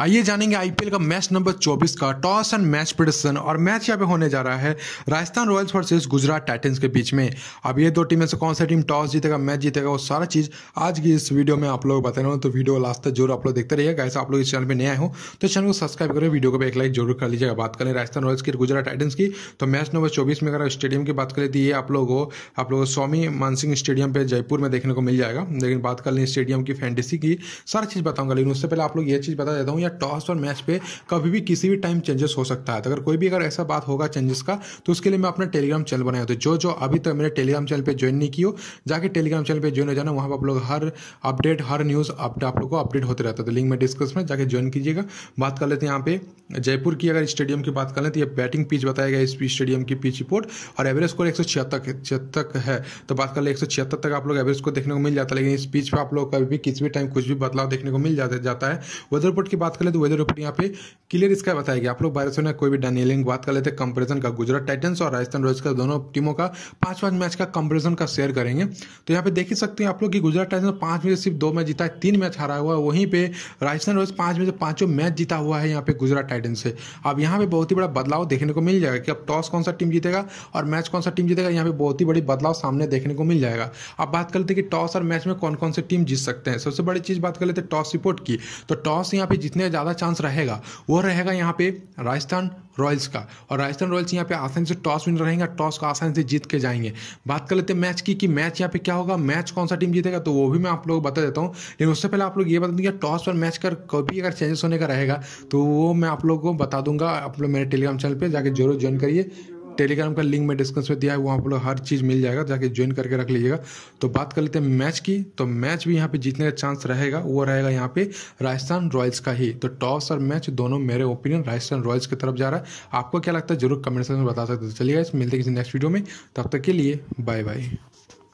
आइए जानेंगे आईपीएल का मैच नंबर 24 का टॉस एंड मैच प्रदर्शन और मैच यहाँ पे होने जा रहा है Rajasthan Royals versus Gujarat Titans के बीच में अब ये दो टीमें से कौन सा टीम टॉस जीतेगा मैच जीतेगा वो सारा चीज आज की इस वीडियो में आप लोग बता रहे हो तो वीडियो लास्ट तक जरूर आप लोग देखते रहिएगा ऐसा आप लोग इस चैनल पर नया हो तो चैनल को सब्सक्राइब करें वीडियो को एक लाइक जरूर कर लीजिएगा बात करें राजस्थान रॉयल्स की गुजरात टाइटन्स की तो मैच नंबर चौबीस में अगर स्टेडियम की बात करें तो ये आप लोग हो आप लोग स्वामी मानसिंह स्टेडियम पर जयपुर में देखने को मिल जाएगा लेकिन बात कर लें स्टेडियम की फैंटेसी की सारा चीज बताऊंगा लेकिन उससे पहले आप लोग ये चीज बता देता हूँ या टॉस और मैच पे कभी भी किसी भी टाइम चेंजेस हो सकता है तो अगर कोई भी अगर ऐसा बात होगा चेंजेस का तो उसके लिए मैं अपना टेलीग्राम चैनल बनाया था जो जो अभी तक मेरे टेलीग्राम चैनल पर ज्वाइन नहीं किया जाके टेलीग्राम चैनल पर ज्वाइन हो जाना वहाँ पर आप लोग हर अपडेट हर न्यूज़ आप लोग को अपडेट होते रहता है तो लिंक में डिस्कस में जाकर ज्वाइन कीजिएगा बात कर लेते हैं यहाँ पे जयपुर की अगर स्टेडियम की बात कर लें तो ये बैटिंग पिच बताया गया इस स्टेडियम की पिच रिपोर्ट और एवरेज स्कोर एक सौ है तो बात कर ले एक तक आप लोग एवरेज को देखने को मिल जाता है लेकिन इस पिच पर आप लोग कभी भी किसी भी टाइम कुछ भी बदलाव देखने को मिल जाता है वेदर रिपोर्ट की बात कर ले तो वेदर रिपोर्ट यहाँ पे क्लियर इसका बताया गया आप लोग बारिश होने कोई भी डेनियलिंग बात कर लेते कंपेरिजन का गुजरात टाइटन्स और राजस्थान रॉयल्स का दोनों टीमों का पांच पांच मैच का कंपेरिजन का शेयर करेंगे तो यहाँ पे देख ही सकते हैं आप लोग की गुजरात टाइटन्स पांच में से सिर्फ दो मैच जीता है तीन मैच हारा हुआ वहीं पर राजस्थान रॉयल्स पांच में से पांचों मैच जीता हुआ है यहाँ पे गुजरात टाइटन्स से अब यहाँ पे बहुत ही बड़ा बदलाव देखने को मिल जाएगा कि अब टॉस कौन सा टीम जीतेगा और मैच कौन सा टीम जीतेगा यहाँ पे बहुत ही बड़ी बदलाव सामने देखने को मिल जाएगा अब बात कर लेते हैं कि टॉस और मैच में कौन कौन से टीम जीत सकते हैं सबसे बड़ी चीज़ बात कर लेते हैं टॉस रिपोर्ट की तो टॉस यहाँ पे जितने या ज़्यादा चांस रहेगा वो रहेगा यहाँ पे राजस्थान रॉयल्स का और राजस्थान रॉयल्स यहाँ पे आसानी से टॉस विन रहेगा टॉस को आसानी से जीत के जाएंगे बात कर लेते हैं मैच की कि मैच यहाँ पे क्या होगा मैच कौन सा टीम जीतेगा तो वो भी मैं आप लोगों को बता देता हूँ लेकिन उससे पहले आप लोग ये बता देंगे टॉस पर मैच कर कभी अगर चेंजेस होने का रहेगा तो वो मैं आप लोगों को बता दूंगा आप लोग मेरे टेलीग्राम चैनल पर जाकर जरूर ज्वाइन करिए टेलीग्राम का लिंक में डिस्क्रिप्शन में दिया है वहाँ पर हर चीज़ मिल जाएगा जाके ज्वाइन करके रख लीजिएगा तो बात कर लेते हैं मैच की तो मैच भी यहाँ पे जीतने का चांस रहेगा वो रहेगा यहाँ पे राजस्थान रॉयल्स का ही तो टॉस और मैच दोनों मेरे ओपिनियन राजस्थान रॉयल्स की तरफ जा रहा है आपको क्या लगता है जरूर कमेंट सेक्शन में बता सकते हो तो चलिए मिलते हैं किसी नेक्स्ट वीडियो में तब तक के लिए बाय बाय